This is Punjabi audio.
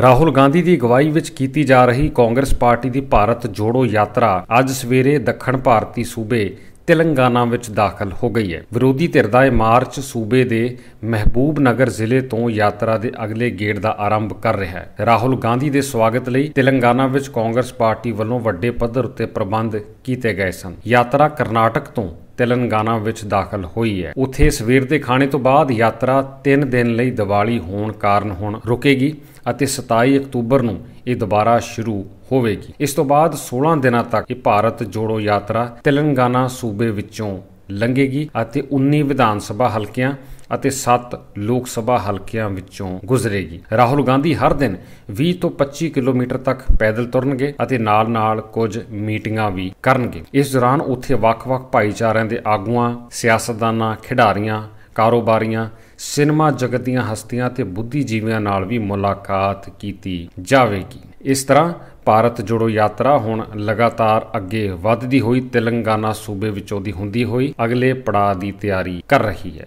ਰਾਹੁਲ ਗਾਂਧੀ ਦੀ ਅਗਵਾਈ ਵਿੱਚ ਕੀਤੀ ਜਾ ਰਹੀ ਕਾਂਗਰਸ ਪਾਰਟੀ ਦੀ ਭਾਰਤ ਜੋੜੋ ਯਾਤਰਾ ਅੱਜ ਸਵੇਰੇ ਦੱਖਣ ਭਾਰਤੀ ਸੂਬੇ ਤੇਲੰਗਾਨਾ ਵਿੱਚ ਦਾਖਲ ਹੋ ਗਈ ਹੈ ਵਿਰੋਧੀ ਧਿਰ ਦਾ ਇਹ ਮਾਰਚ ਸੂਬੇ ਦੇ ਮਹਿਬੂਬ ਨਗਰ ਜ਼ਿਲ੍ਹੇ ਤੋਂ ਯਾਤਰਾ ਦੇ ਅਗਲੇ ਗੇੜ ਦਾ ਆਰੰਭ ਕਰ ਰਿਹਾ ਹੈ ਰਾਹੁਲ ਗਾਂਧੀ ਦੇ ਸਵਾਗਤ ਲਈ ਤੇਲੰਗਾਨਾ ਵਿੱਚ ਕਾਂਗਰਸ ਪਾਰਟੀ ਵੱਲੋਂ ਵੱਡੇ ਪੱਧਰ ਉੱਤੇ ਪ੍ਰਬੰਧ ਕੀਤੇ ਗਏ ਸਨ ਯਾਤਰਾ ਕਰਨਾਟਕ ਤੋਂ ਤੇਲੰਗਾਨਾ ਵਿੱਚ ਦਾਖਲ ਹੋਈ ਹੈ ਉੱਥੇ ਸਵੇਰ ਦੇ ਖਾਣੇ ਤੋਂ ਬਾਅਦ ਯਾਤਰਾ 3 ਦਿਨ ਲਈ ਦੀਵਾਲੀ ਹੋਣ ਕਾਰਨ ਹੁਣ ਰੁਕੇਗੀ ਅਤੇ 27 ਅਕਤੂਬਰ ਨੂੰ ਇਹ ਦੁਬਾਰਾ ਸ਼ੁਰੂ ਹੋਵੇਗੀ ਇਸ ਤੋਂ ਬਾਅਦ 16 ਦਿਨਾਂ ਤੱਕ ਇਹ ਭਾਰਤ ਜੋੜੋ ਯਾਤਰਾ ਤੇਲੰਗਾਨਾ ਸੂਬੇ ਵਿੱਚੋਂ ਲੰਘੇਗੀ ਅਤੇ 19 ਵਿਧਾਨ ਸਭਾ ਹਲਕਿਆਂ ਅਤੇ 7 ਲੋਕ ਸਭਾ ਹਲਕਿਆਂ ਵਿੱਚੋਂ ਗੁਜ਼ਰੇਗੀ ਰਾਹੁਲ ਗਾਂਧੀ ਹਰ ਦਿਨ 20 ਤੋਂ 25 ਕਿਲੋਮੀਟਰ ਤੱਕ ਪੈਦਲ ਤੁਰਨਗੇ ਅਤੇ ਨਾਲ-ਨਾਲ ਕੁਝ ਮੀਟਿੰਗਾਂ ਵੀ ਕਰਨਗੇ ਇਸ ਦੌਰਾਨ ਉੱਥੇ ਵੱਖ-ਵੱਖ ਭਾਈਚਾਰਿਆਂ ਦੇ ਆਗੂਆਂ ਸਿਆਸਤਦਾਨਾਂ ਖਿਡਾਰੀਆਂ ਕਾਰੋਬਾਰੀਆਂ ਸਿਨੇਮਾ ਜਗਤ ਦੀਆਂ ਹਸਤੀਆਂ ਤੇ ਬੁੱਧੀਜੀਵੀਆਂ ਨਾਲ ਵੀ ਮੁਲਾਕਾਤ ਕੀਤੀ ਜਾਵੇਗੀ ਇਸ ਤਰ੍ਹਾਂ ਭਾਰਤ ਜੋੜੋ ਯਾਤਰਾ ਹੁਣ ਲਗਾਤਾਰ ਅੱਗੇ ਵੱਧਦੀ ਹੋਈ ਤੇਲੰਗਾਨਾ ਸੂਬੇ ਵਿੱਚੋਂ ਦੀ ਹੁੰਦੀ ਹੋਈ ਅਗਲੇ ਪੜਾਅ ਦੀ ਤਿਆਰੀ ਕਰ ਰਹੀ ਹੈ